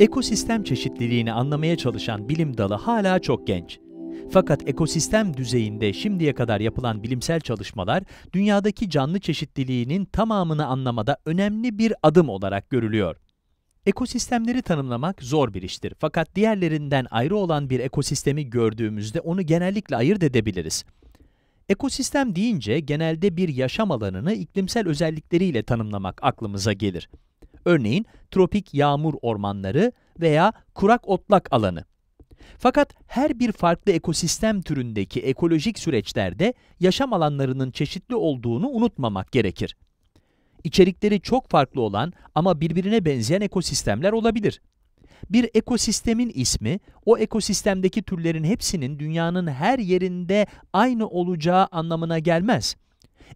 Ekosistem çeşitliliğini anlamaya çalışan bilim dalı hala çok genç. Fakat ekosistem düzeyinde şimdiye kadar yapılan bilimsel çalışmalar dünyadaki canlı çeşitliliğinin tamamını anlamada önemli bir adım olarak görülüyor. Ekosistemleri tanımlamak zor bir iştir. Fakat diğerlerinden ayrı olan bir ekosistemi gördüğümüzde onu genellikle ayırt edebiliriz. Ekosistem deyince genelde bir yaşam alanını iklimsel özellikleriyle tanımlamak aklımıza gelir. Örneğin tropik yağmur ormanları veya kurak otlak alanı. Fakat her bir farklı ekosistem türündeki ekolojik süreçlerde yaşam alanlarının çeşitli olduğunu unutmamak gerekir. İçerikleri çok farklı olan ama birbirine benzeyen ekosistemler olabilir. Bir ekosistemin ismi, o ekosistemdeki türlerin hepsinin dünyanın her yerinde aynı olacağı anlamına gelmez.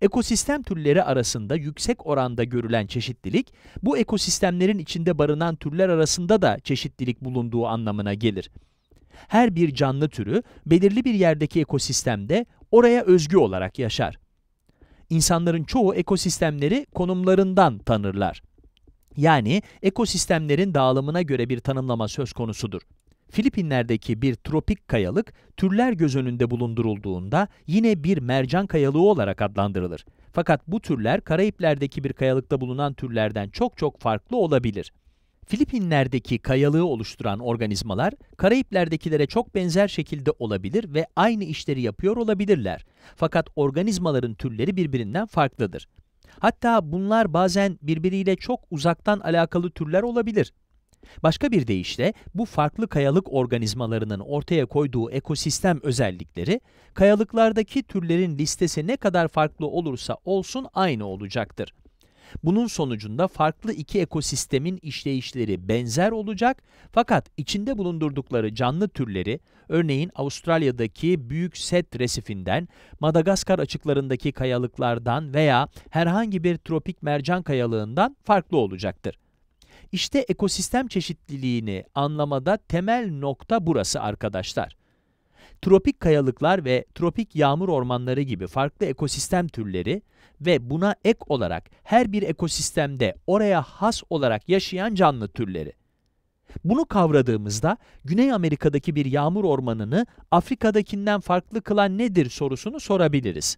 Ekosistem türleri arasında yüksek oranda görülen çeşitlilik, bu ekosistemlerin içinde barınan türler arasında da çeşitlilik bulunduğu anlamına gelir. Her bir canlı türü belirli bir yerdeki ekosistemde oraya özgü olarak yaşar. İnsanların çoğu ekosistemleri konumlarından tanırlar. Yani ekosistemlerin dağılımına göre bir tanımlama söz konusudur. Filipinler'deki bir tropik kayalık türler göz önünde bulundurulduğunda yine bir mercan kayalığı olarak adlandırılır. Fakat bu türler Karayipler'deki bir kayalıkta bulunan türlerden çok çok farklı olabilir. Filipinler'deki kayalığı oluşturan organizmalar Karayipler'dekilere çok benzer şekilde olabilir ve aynı işleri yapıyor olabilirler. Fakat organizmaların türleri birbirinden farklıdır. Hatta bunlar bazen birbiriyle çok uzaktan alakalı türler olabilir. Başka bir deyişle bu farklı kayalık organizmalarının ortaya koyduğu ekosistem özellikleri, kayalıklardaki türlerin listesi ne kadar farklı olursa olsun aynı olacaktır. Bunun sonucunda farklı iki ekosistemin işleyişleri benzer olacak fakat içinde bulundurdukları canlı türleri, örneğin Avustralya'daki büyük set resifinden, Madagaskar açıklarındaki kayalıklardan veya herhangi bir tropik mercan kayalığından farklı olacaktır. İşte ekosistem çeşitliliğini anlamada temel nokta burası arkadaşlar. Tropik kayalıklar ve tropik yağmur ormanları gibi farklı ekosistem türleri ve buna ek olarak her bir ekosistemde oraya has olarak yaşayan canlı türleri. Bunu kavradığımızda Güney Amerika'daki bir yağmur ormanını Afrika'dakinden farklı kılan nedir sorusunu sorabiliriz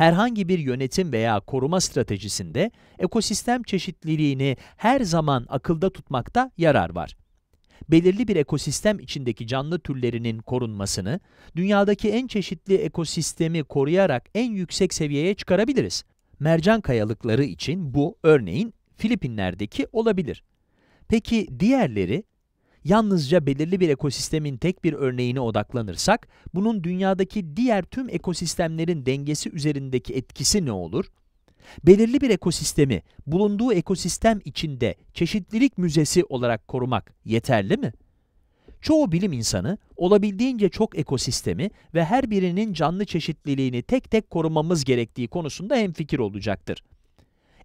herhangi bir yönetim veya koruma stratejisinde ekosistem çeşitliliğini her zaman akılda tutmakta yarar var. Belirli bir ekosistem içindeki canlı türlerinin korunmasını, dünyadaki en çeşitli ekosistemi koruyarak en yüksek seviyeye çıkarabiliriz. Mercan kayalıkları için bu örneğin Filipinler'deki olabilir. Peki diğerleri yalnızca belirli bir ekosistemin tek bir örneğine odaklanırsak, bunun dünyadaki diğer tüm ekosistemlerin dengesi üzerindeki etkisi ne olur? Belirli bir ekosistemi bulunduğu ekosistem içinde çeşitlilik müzesi olarak korumak yeterli mi? Çoğu bilim insanı olabildiğince çok ekosistemi ve her birinin canlı çeşitliliğini tek tek korumamız gerektiği konusunda hemfikir olacaktır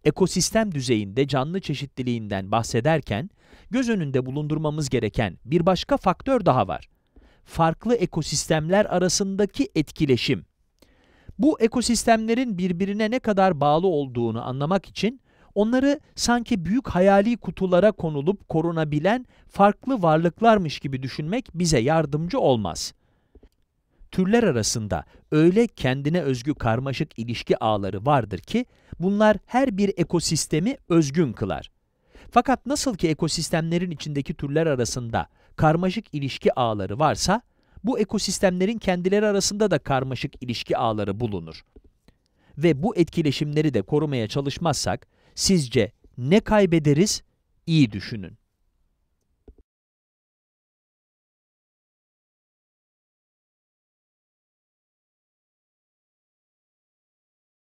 ekosistem düzeyinde canlı çeşitliliğinden bahsederken göz önünde bulundurmamız gereken bir başka faktör daha var. Farklı ekosistemler arasındaki etkileşim. Bu ekosistemlerin birbirine ne kadar bağlı olduğunu anlamak için onları sanki büyük hayali kutulara konulup korunabilen farklı varlıklarmış gibi düşünmek bize yardımcı olmaz türler arasında öyle kendine özgü karmaşık ilişki ağları vardır ki bunlar her bir ekosistemi özgün kılar. Fakat nasıl ki ekosistemlerin içindeki türler arasında karmaşık ilişki ağları varsa, bu ekosistemlerin kendileri arasında da karmaşık ilişki ağları bulunur. Ve bu etkileşimleri de korumaya çalışmazsak, sizce ne kaybederiz? İyi düşünün.